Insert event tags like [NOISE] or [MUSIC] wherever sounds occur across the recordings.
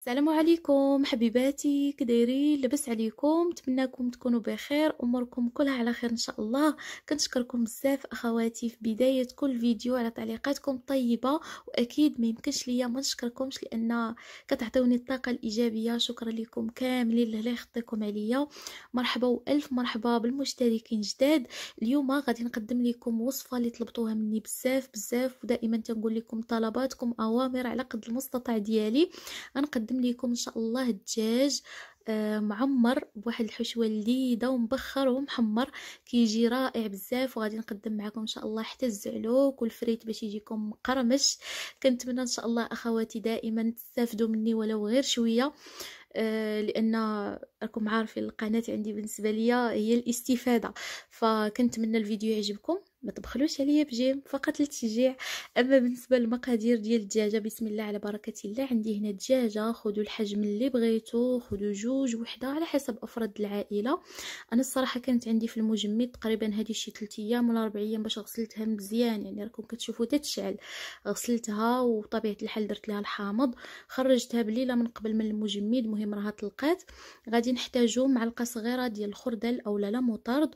السلام عليكم حبيباتي كدايرين لبس عليكم نتمنىكم تكونوا بخير اموركم كلها على خير ان شاء الله كنشكركم بزاف اخواتي في بدايه كل فيديو على تعليقاتكم الطيبه واكيد ما يمكنش ليا ما نشكركمش لان كتعطيوني الطاقه الايجابيه شكرا لكم كاملين الله خطيكم عليا مرحبا والف مرحبا بالمشتركين جداد اليوم غادي نقدم لكم وصفه اللي طلبتوها مني بزاف بزاف ودائما تنقول لكم طلباتكم اوامر على قد المستطاع ديالي غنقدم نقدم لكم ان شاء الله الدجاج آه، معمر بواحد الحشوه لذيذه ومبخر ومحمر كيجي رائع بزاف وغادي نقدم معكم ان شاء الله حتى الزعلوك والفريت باش يجيكم مقرمش كنتمنى ان شاء الله اخواتي دائما تستافدوا مني ولو غير شويه آه، لان راكم عارفين القناه عندي بالنسبه ليا هي الاستفاده فكنتمنى الفيديو يعجبكم ما تبخلوش عليا بجيم فقط للتشجيع اما بالنسبه للمقادير ديال الدجاجه بسم الله على بركه الله عندي هنا دجاجه خذوا الحجم اللي بغيتو خذوا جوج وحده على حسب افراد العائله انا الصراحه كانت عندي في المجمد تقريبا هذه شي 3 ايام ولا 4 ايام باش غسلتها مزيان يعني راكم كتشوفوا تتشعل غسلتها وطبيعه الحال درت لها الحامض خرجتها بليله من قبل من المجمد مهم راها طلقات غادي نحتاجو معلقه صغيره ديال الخردل او لا مطرد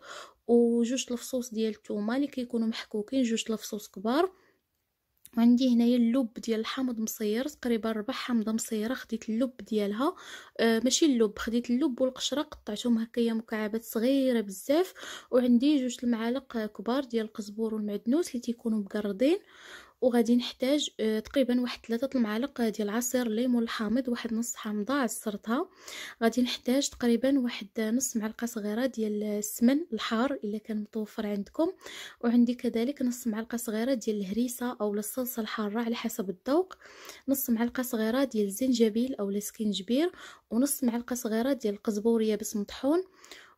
وجوج الفصوص ديال الثومه اللي كيكونوا محكوكين جوج الفصوص كبار وعندي هنايا اللب ديال الحامض مصير تقريبا ربع حامضه مصيره خديت اللب ديالها آه ماشي اللب خديت اللب والقشره قطعتهم هكايا مكعبات صغيره بزاف وعندي جوج المعالق كبار ديال القزبور والمعدنوس اللي تيكونوا مقردين وغادي نحتاج آه، تقريبا واحد ثلاثة المعالق ديال عصير الليمون الحامض واحد نص حامضة عصرتها غادي نحتاج تقريبا واحد نص معلقة صغيرة ديال السمن الحار الا كان متوفر عندكم وعندي كذلك نص معلقة صغيرة ديال الهريسة او الصلصة الحارة على حسب الذوق نص معلقة صغيرة ديال الزنجبيل او السكنجبير ونص معلقة صغيرة ديال القزبورية بس مطحون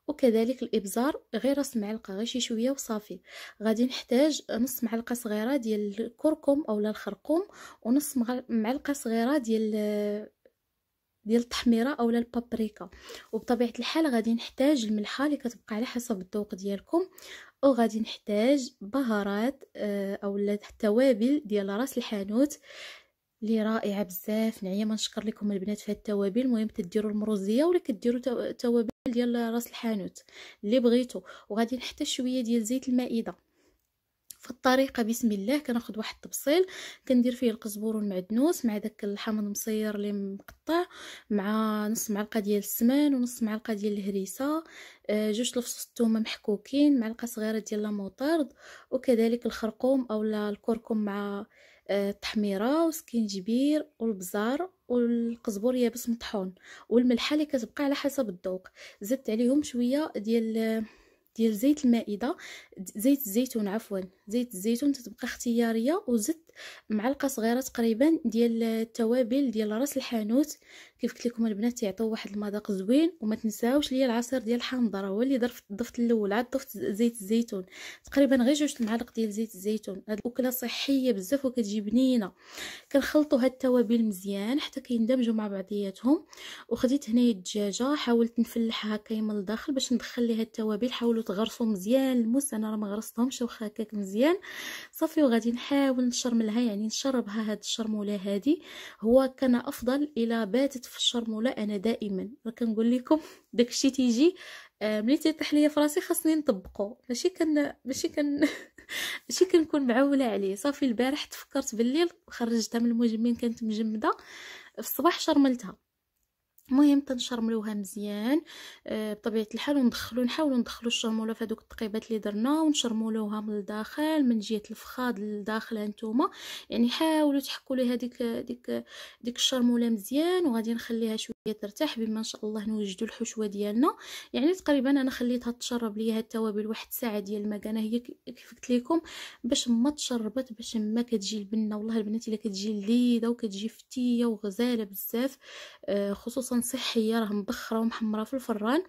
وكذلك الابزار غير نص معلقه غير شي شويه وصافي غادي نحتاج نص معلقه صغيره ديال الكركم اولا الخرقوم ونص معلقه صغيره ديال ديال التحميره اولا البابريكا وبطبيعه الحال غادي نحتاج الملحه اللي كتبقى على حسب الذوق ديالكم وغادي نحتاج بهارات آه، اولا التوابل ديال راس الحانوت لي رائعه بزاف نعيه ما نشكر لكم البنات في هاد التوابل المهم تديروا المروزيه ولا كديروا توابل ديال راس الحانوت اللي بغيتو وغادي حتى شويه ديال زيت المائده في الطريقه بسم الله كناخذ واحد التبصيل كندير فيه القزبور والمعدنوس مع داك الحامض مصير اللي مقطع مع نص معلقه ديال السمن ونص معلقه ديال الهريسه آه، جوج الفصوص الثومه محكوكين معلقه صغيره ديال الموطرد وكذلك الخرقوم اولا الكركم مع آه، التحميره وسكينجبير والبزار والقزبر يابس مطحون والملحه اللي كتبقى على حسب الذوق زدت عليهم شويه ديال ديال زيت المائده زيت الزيتون عفوا زيت الزيتون تتبقى اختياريه وزدت معلقه صغيره تقريبا ديال التوابل ديال راس الحانوت كيف قلت لكم البنات يعطوا واحد المذاق زوين وما تنساوش ليا العصير ديال الحنظره هو اللي ضفت الاول عاد ضفت زيت الزيتون تقريبا غير جوج معالق ديال زيت الزيتون هاد الاكله صحيه بزاف وكتجي بنينه كنخلطوا هاد التوابل مزيان حتى كيندمجوا مع بعضياتهم وخديت هنايا الدجاجه حاولت نفلحها كيما من الداخل باش ندخل ليها التوابل حاولوا تغرسوا مزيان الموس انا راه ما غرستهمش واخا هكاك مزيان صافي وغادي نحاول نشرملها يعني نشربها هاد الشرموله هادي هو كان افضل الى باتت في الشرموله انا دائما كنقول لكم داكشي تيجي آه، ملي تيطيح ليا فراسي خاصني نطبقه ماشي كن ماشي كن [LAUGHS] ماشي كنكون معوله عليه صافي البارح تفكرت بالليل خرجتها من المجمين كانت مجمده في الصباح شرملتها المهم تنشرملوها مزيان آه، بطبيعه الحال وندخلو نحاولو ندخلو الشرموله في هذوك التقيبات اللي درنا ونشرمولوها من الداخل من جهه الفخاد للداخل هانتوما يعني حاولوا تحكوا لي هذيك ديك ديك الشرموله مزيان وغادي نخليها شويه ترتاح بما ان شاء الله نوجدوا الحشوه ديالنا يعني تقريبا انا خليتها تشرب ليا هاد التوابل واحد الساعه ديال المكانه هي كيف قلت لكم باش ما تشربت باش ما كتجي البنه والله البنات الا كتجي لذيذه وكتجي فتيه وغزاله بزاف آه، خصوصا تكون صحيه راه مبخره ومحمره في الفران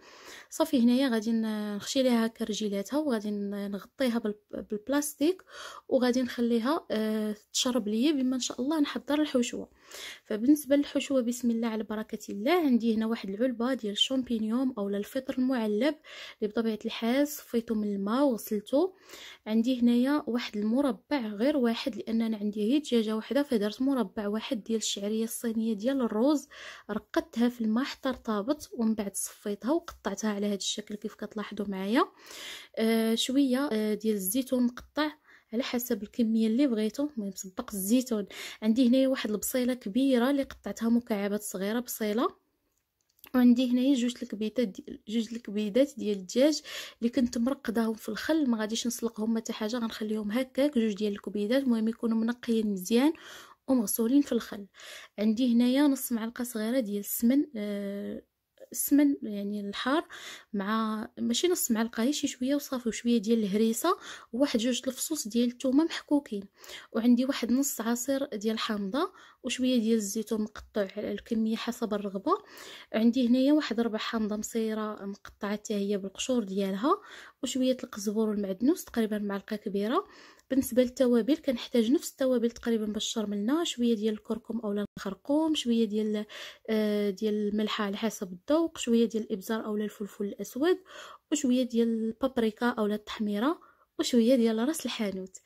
صافي هنايا غادي نخشي ليها هكا رجيلاتها وغادي نغطيها بالبلاستيك وغادي نخليها آه، تشرب ليا بما ان شاء الله نحضر الحشوه فبالنسبه للحشوه بسم الله على بركه الله عندي هنا واحد العلبه ديال الشامبينيون اولا الفطر المعلب اللي بطبيعه الحال صفيته من الماء وغسلته عندي هنايا واحد المربع غير واحد لان انا عندي هي دجاجه واحده فدرت مربع واحد ديال الشعريه الصينيه ديال الروز رقدتها في الماء حتى رطابت ومن بعد صفيتها وقطعتها على هذا الشكل كيف كتلاحظوا معايا آه شويه آه ديال الزيتون مقطع على حسب الكميه اللي بغيتو المهم صبق الزيتون عندي هنايا واحد البصيله كبيره اللي قطعتها مكعبات صغيره بصيله وعندي هنايا جوج الكبيدات جوج الكبيدات ديال الدجاج اللي كنت مرقداهم في الخل ما غاديش نسلقهم حتى حاجه غنخليهم هكاك جوج ديال الكبيدات المهم يكونوا منقيين مزيان ومغسولين في الخل عندي هنايا نص معلقه صغيره ديال السمن آه السمن يعني الحار مع ماشي نص معلقه شي شويه وصافي وشويه ديال الهريسه وواحد جوج الفصوص ديال الثومه محكوكين وعندي واحد نص عصير ديال الحامضه وشويه ديال الزيتون مقطع الكميه حسب الرغبه عندي هنايا واحد ربع حامضه مصيره مقطعه حتى هي بالقشور ديالها وشويه القزبور والمعدنوس تقريبا معلقه كبيره بالنسبه للتوابل كنحتاج نفس التوابل تقريبا باش شرملنا شويه ديال الكركم اولا الخرقوم شويه ديال آه، ديال الملح على حسب الذوق شويه ديال الابزار اولا الفلفل الاسود وشويه ديال البابريكا اولا التحميره وشويه ديال راس الحانوت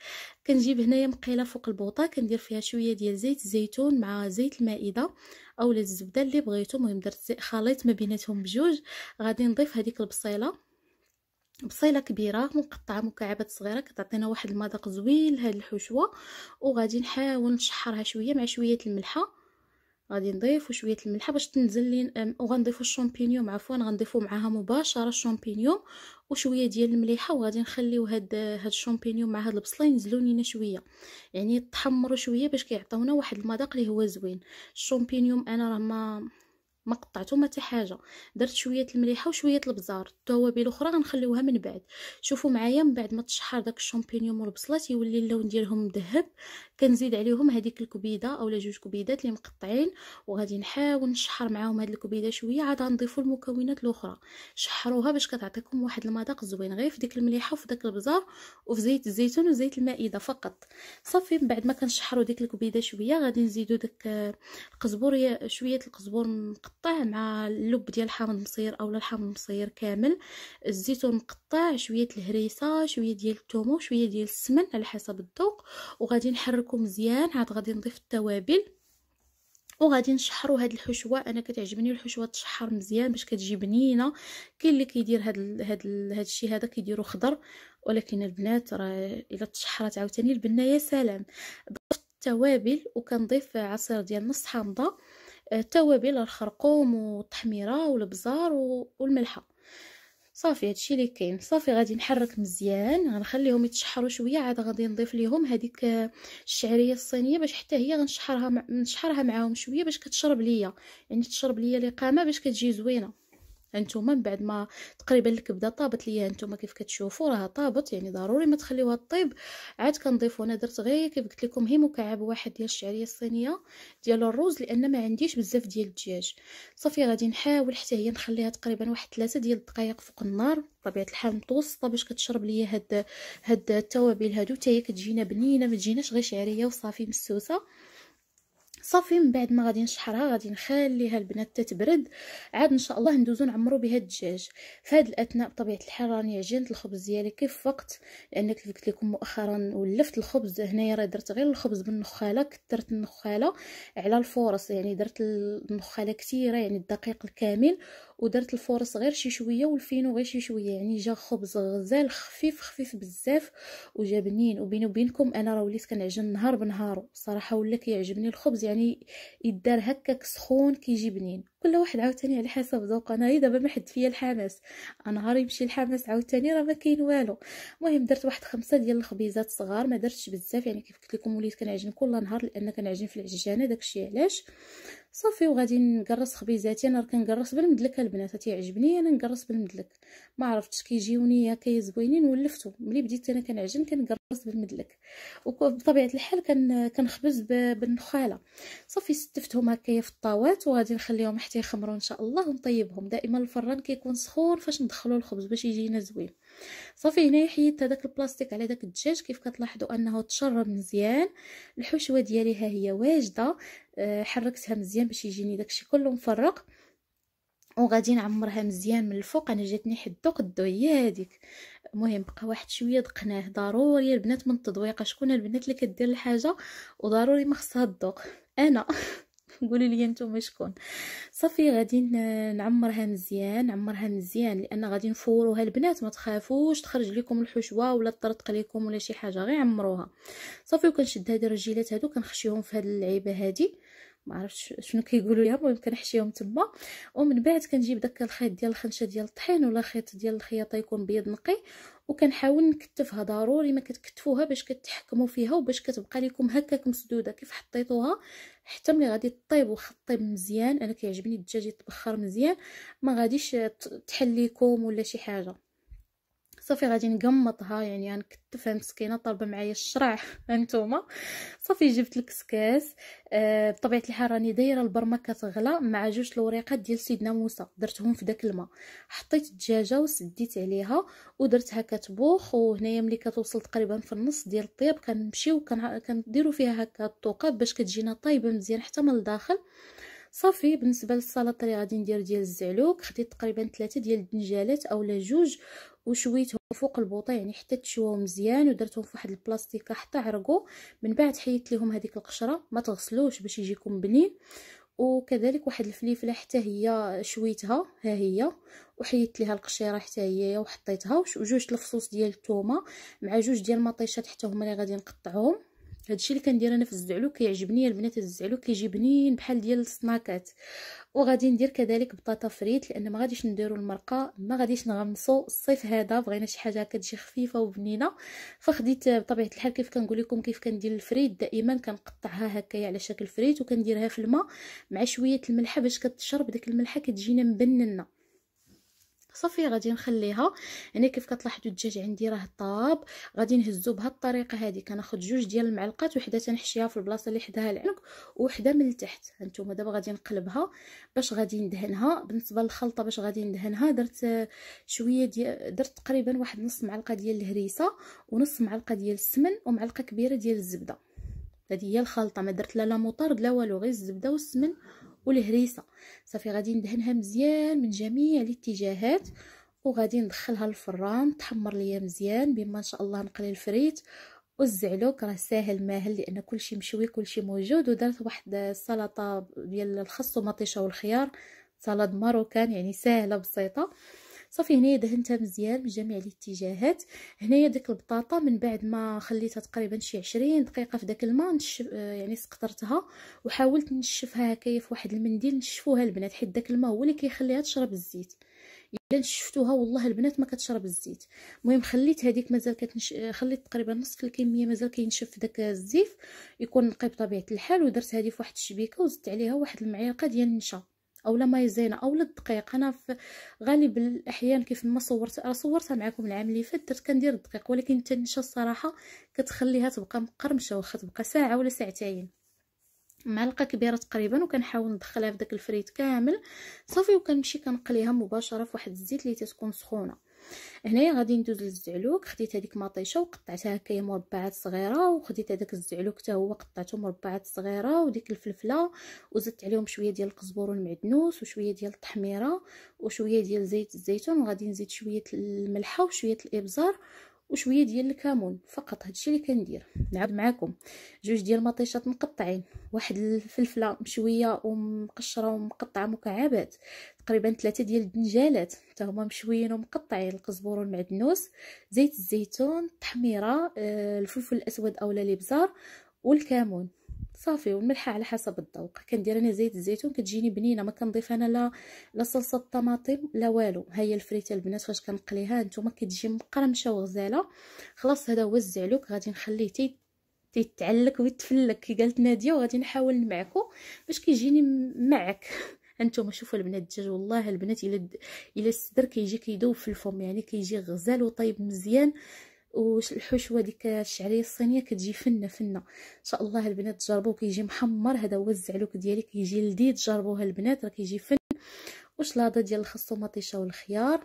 كنجيب هنايا مقيله فوق البوطه كندير فيها شويه ديال زيت الزيتون مع زيت المائده اولا الزبده اللي بغيتو المهم درت خليط ما بيناتهم بجوج غادي نضيف هذيك البصيله بصيله كبيره مقطعه مكعبات صغيره كتعطينا واحد المذاق زوين لهاد الحشوه وغادي نحاول نشحرها شويه مع شويه الملحه غادي نضيف شويه الملحه باش تنزل لي وغنضيفوا الشامبينيون عفوا غنضيفوا معاها مباشره الشامبينيون وشويه ديال المليحه وغادي نخليو هاد هاد الشامبينيون مع هاد البصله ينزلوا لينا شويه يعني تحمرو شويه باش كيعطيونا واحد المذاق اللي هو زوين الشامبينيون انا راه ما ما قطعته ما حاجه درت شويه المليحه وشويه البزار التوابل الاخرى غنخليوها من بعد شوفوا معايا من بعد ما تشحر داك الشامبينيون والبصله تيولي اللون ديالهم مذهب كنزيد عليهم هذيك الكبيده اولا جوج كبيدات اللي مقطعين وغادي نحاول نشحر معاهم هاد الكبيده شويه عاد غنضيفوا المكونات الاخرى شحروها باش كتعطيكم واحد المذاق زوين غير في ديك المليحه وفي داك البزار وفي زيت الزيتون وزيت المائده فقط صافي من بعد ما كنشحروا ديك الكبيده شويه غادي نزيدوا داك القزبر شويه القزبر مقطع مع اللب ديال الحامض المصير اولا الحامض المصير كامل الزيتون مقطع شويه الهريسه شويه ديال الثومه شويه ديال السمن على حسب الذوق وغادي نحركو مزيان عاد غادي نضيف التوابل وغادي نشحروا هاد الحشوه انا كتعجبني الحشوه تشحر مزيان باش كتجي بنينه كاين اللي كيدير هاد هاد هادشي هاد الشيء هذا كيديروا خضر ولكن البنات راه الا تشحرت عاوتاني البنه يا سلام ضفت التوابل وكنضيف عصير ديال نص حامضه التوابل الخرقوم والتحميره والبزار والملحه صافي هادشي اللي كاين صافي غادي نحرك مزيان غنخليهم يتشحروا شويه عاد غادي نضيف ليهم هذيك الشعريه الصينيه باش حتى هي غنشحرها نشحرها معاهم شويه باش كتشرب ليا يعني تشرب ليا لقامه باش كتجي زوينه هانتوما من بعد ما تقريبا الكبده طابت ليا هانتوما كيف كتشوفوا راها طابت يعني ضروري ما تخليوها طيب عاد كنضيف انا درت غير كيف قلت لكم هي مكعب واحد ديال الشعريه الصينيه ديال الرز لان ما عنديش بزاف ديال الدجاج صافي غادي نحاول حتى هي نخليها تقريبا واحد ثلاثة ديال الدقائق فوق النار بطبيعه الحال متوسطه باش كتشرب ليا هاد هاد التوابل هادو حتى هي كتجينا بنينه ما تجيناش غير شعريه وصافي مسوسه صافي من بعد ما غادي نشحرها غادي نخليها البنات تتبرد عاد ان شاء الله ندوزو نعمرو بها الدجاج فهاد الاثناء بطبيعه الحال راني عجنت الخبز ديالي كيف وقت لان كيف قلت لكم مؤخرا ولفت الخبز هنايا راه درت غير الخبز بالنخاله كثرت النخاله على الفورص يعني درت النخاله كثيره يعني الدقيق الكامل ودرت الفورص غير شي شويه والفينو غير شي شويه يعني جا خبز غزال خفيف خفيف بزاف وجا بنين وبيني وبينكم انا راه وليت كنعجن نهار بنهارو صراحه ولا كيعجبني الخبز يعني يدار هكاك سخون كيجي بنين كل واحد عاوتاني على حسب ذوق انا دابا ما حد فيا الحماس نهار يمشي الحماس عاوتاني راه ما كاين والو المهم درت واحد خمسة ديال الخبيزات صغار ما درتش بزاف يعني كيف قلت لكم وليت كنعجن كل نهار لان كنعجن في العجانه داكشي علاش صافي وغادي نقرص خبيزاتي انا كنقرص بالمدلك البنات تيعجبني انا نقرص بالمدلك ما عرفتش كيجيوني يا زوينين ولفتو ملي بديت انا كنعجن كنقرص بالمدلك وبطبيعه الحال كنخبز بالنخاله صافي ستفتهم هكايا في الطاوات وغادي نخليهم حتى يخمروا ان شاء الله ونطيبهم دائما الفران كيكون سخون فاش ندخلوا الخبز باش يجينا زوين صافي هنايا حيدت هذاك البلاستيك على داك الدجاج كيف كتلاحظوا انه تشرب مزيان الحشوه ديالي ها هي واجده آه، حركتها مزيان باش يجيني داكشي كله مفرق وغادي نعمرها مزيان من الفوق انا جاتني حدو قدو هي هذيك المهم بقى واحد شويه دقناه ضروري البنات من التدويقه شكون البنات اللي كدير الحاجه وضروري ما خصها الدوق انا [LAUGHS] [LAUGHS] قولي لي نتوما شكون صافي غادي نعمرها مزيان نعمرها مزيان لان غادي نفوروها البنات ما تخافوش تخرج لكم الحشوه ولا تطرطق لكم ولا شي حاجه غير عمروها صافي وكنشد هاد الرجيلات هادو كنخشيهم في هاد اللعيبه هادي ما عرفتش شنو كيقولوا ليها المهم كنحشيهم تما ومن بعد كنجيب داك الخيط ديال الخنشه ديال الطحين ولا خيط ديال الخياطه يكون بيض نقي وكنحاول نكتفها ضروري ما كتكتفوها باش كتحكموا فيها وباش كتبقى لكم هكاك مسدوده كيف حطيتوها حتى ملي غادي طيب واخا طيب مزيان انا كيعجبني الدجاج يتبخر مزيان ما غاديش تحل ولا شي حاجه صافي غادي نقمطها يعني غنكتفها مسكينه طالبه معايا الشرع انتوما [LAUGHS] صافي جبت الكسكاس آه، بطبيعه الحال راني دايره البرمه كتغلى مع جوج الوريقات ديال سيدنا موسى درتهم في داك الماء حطيت الدجاجه وسديت عليها ودرتها كتبوخ وهنايا ملي كتوصل تقريبا في النص ديال الطياب كنمشيو كنديروا فيها هكا الطوقه باش كتجينا طايبه مزيان حتى من الداخل صافي بالنسبه للسلطه اللي غادي ندير ديال الزعلوك خديت تقريبا ثلاثة ديال الدنجالات اولا جوج وشويتهم فوق البوطه يعني حتى تشواو مزيان ودرتهم في واحد البلاستيكه حتى عرقوا من بعد حيدت لهم هذيك القشره ما تغسلوش باش يجيكم بنين وكذلك واحد الفليفله حتى هي شويتها ها هي وحيدت ليها القشيره حتى هي وحطيتها وجوج الفصوص ديال الثومه مع جوج ديال المطيشات حتى هما اللي غادي نقطعهم هادشي اللي كندير انا في الزعلو كيعجبني البنات الزعلو كيجي بنين بحال ديال السناكات وغادي ندير كذلك بطاطا فريت لان ما غاديش نديرو المرقه ما غاديش نغمسو الصيف هذا بغينا شي حاجه كتجي خفيفه وبنينه فخديت بطبيعه الحال كيف كنقول لكم كيف كندير الفريت دائما كنقطعها هكايا على شكل فريت وكنديرها في الماء مع شويه الملح باش كتشرب داك الملحه كتجينا مبننه صافي غادي نخليها هنا يعني كيف كتلاحظوا الدجاج عندي راه طاب غادي نهزو بهاد الطريقه هذه كناخذ جوج ديال المعلقات وحده تنحشيها في البلاصه اللي حداها العنق وحده من التحت هانتوما دابا غادي نقلبها باش غادي ندهنها بالنسبه للخلطه باش غادي ندهنها درت شويه ديال درت تقريبا واحد نص معلقه ديال الهريسه ونص معلقه ديال السمن ومعلقه كبيره ديال الزبده هذه هي الخلطه ما درت لا لا مطرد لا والو غير الزبده والسمن والهريسه صافي غادي ندهنها مزيان من جميع الاتجاهات وغادي ندخلها للفران تحمر ليا مزيان بما ان شاء الله نقلي الفريت والزعلوك راه ساهل ماهل لان كلشي مشوي كلشي موجود ودرت واحد السلطه ديال الخس ومطيشه والخيار سلطه ماروكان يعني ساهله بسيطه صافي هنايا دهنتها مزيان من جميع الاتجاهات هنايا ديك البطاطا من بعد ما خليتها تقريبا شي 20 دقيقه في داك الماء نشف آه، يعني سقطرتها وحاولت نشفها هكايا في واحد المنديل نشفوها البنات حيت داك الماء هو اللي كيخليها تشرب الزيت الا نشفتوها والله البنات ما كتشرب الزيت المهم خليت هذيك مازال كتنش آه، خليت تقريبا نصف الكميه مازال كينشف في داك الزيف يكون نقي بطبيعه الحال ودرت هذه في واحد الشبيكه وزدت عليها واحد المعلقه ديال النشا او لا مايزينا او الدقيق انا في غالب الاحيان كيف ما صورت صورتها معكم العام اللي فات درت كندير الدقيق ولكن تنشا الصراحه كتخليها تبقى مقرمشه واخا تبقى ساعه ولا ساعتين معلقه كبيره تقريبا وكنحاول ندخلها في داك الفريت كامل صافي وكنمشي كنقليها مباشره في واحد الزيت اللي تتكون سخونه هنايا غادي ندوز للزعلوك خديت هذيك مطيشه وقطعتها هكايا مربعات صغيره وخديت هذاك الزعلوك حتى هو قطعته مربعات صغيره وديك الفلفله وزدت عليهم شويه ديال القزبر والمعدنوس وشويه ديال التحميره وشويه ديال زيت الزيتون وغادي نزيد شويه الملحه وشويه الابزار وشويه ديال الكمون فقط هادشي اللي كندير نعاود معاكم جوج ديال المطيشات مقطعين واحد الفلفله مشويه ومقشره ومقطعه مكعبات تقريبا ثلاثه ديال الدنجالات حتى هما مشويين ومقطعين القزبر والمعدنوس زيت الزيتون التحميره آه، الفلفل الاسود اولا الابزار والكمون صافي والملحه على حسب الذوق كندير انا زيت الزيتون كتجيني بنينه ما كنضيف انا لا لا صلصه الطماطم لا والو ها هي الفريته البنات فاش كنقليها نتوما كتجي مقرمشه وغزاله خلاص هذا هو الزعلوك غادي نخليه تي تيتعلق ويتفلك كي قالت ناديه وغادي نحاول نمعكو باش كيجيني معك [LAUGHS] هانتوما شوفوا البنات الدجاج والله البنات الى الى الصدر كيجي كيدوب في الفم يعني كيجي غزال وطيب مزيان والحشوة الحشوه ديك الشعريه الصينيه كتجي فنه فنه ان شاء الله البنات تجربوه كيجي محمر هذا هو الزعلوك ديالي كيجي لذيذ جربوه البنات راه كيجي فن وشلاضه ديال الخس والمطيشه والخيار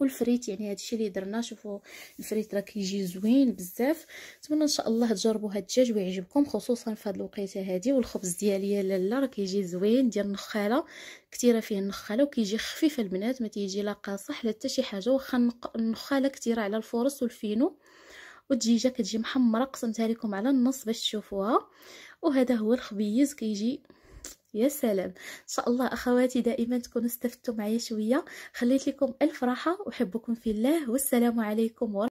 والفريت يعني هادشي اللي درنا شوفوا الفريت راه كيجي زوين بزاف نتمنى ان شاء الله تجربوا هاد الدجاج ويعجبكم خصوصا في هاد الوقيته هادي والخبز ديالي يا لالا راه كيجي زوين ديال النخاله كثيره فيه النخاله وكيجي خفيف البنات ما تيجي لا قاصح لا حتى شي حاجه واخا النخاله كثيره على الفرص والفينو والدجاجه كتجي محمره قسمتها لكم على النص باش تشوفوها وهذا هو الخبيز كيجي يا سلام ان شاء الله اخواتي دائما تكونوا استفدتوا معايا شويه خليت لكم الف راحه احبكم في الله والسلام عليكم ورحمة